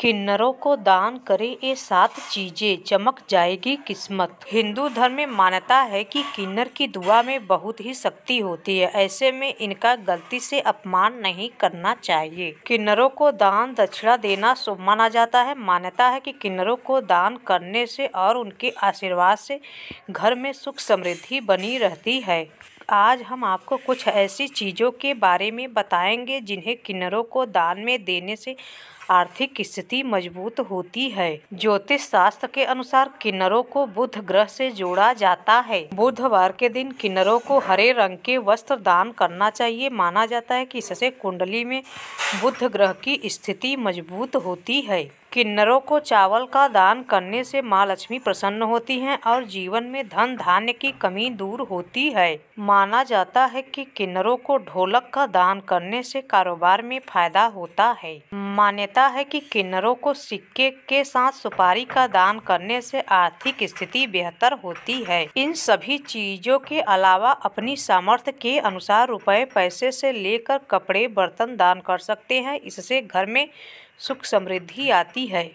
किन्नरों को दान करें ये सात चीज़ें चमक जाएगी किस्मत हिंदू धर्म में मान्यता है कि किन्नर की दुआ में बहुत ही शक्ति होती है ऐसे में इनका गलती से अपमान नहीं करना चाहिए किन्नरों को दान दक्षिणा देना शुभ माना जाता है मान्यता है कि किन्नरों को दान करने से और उनके आशीर्वाद से घर में सुख समृद्धि बनी रहती है आज हम आपको कुछ ऐसी चीज़ों के बारे में बताएंगे जिन्हें किन्नरों को दान में देने से आर्थिक स्थिति मजबूत होती है ज्योतिष शास्त्र के अनुसार किन्नरों को बुध ग्रह से जोड़ा जाता है बुधवार के दिन किन्नरों को हरे रंग के वस्त्र दान करना चाहिए माना जाता है कि इससे कुंडली में बुध ग्रह की स्थिति मजबूत होती है किन्नरों को चावल का दान करने से माँ लक्ष्मी प्रसन्न होती हैं और जीवन में धन धान्य की कमी दूर होती है माना जाता है कि किन्नरों को ढोलक का दान करने से कारोबार में फायदा होता है मान्यता है कि किन्नरों को सिक्के के साथ सुपारी का दान करने से आर्थिक स्थिति बेहतर होती है इन सभी चीजों के अलावा अपनी सामर्थ्य के अनुसार रुपए पैसे से लेकर कपड़े बर्तन दान कर सकते हैं इससे घर में सुख समृद्धि आती है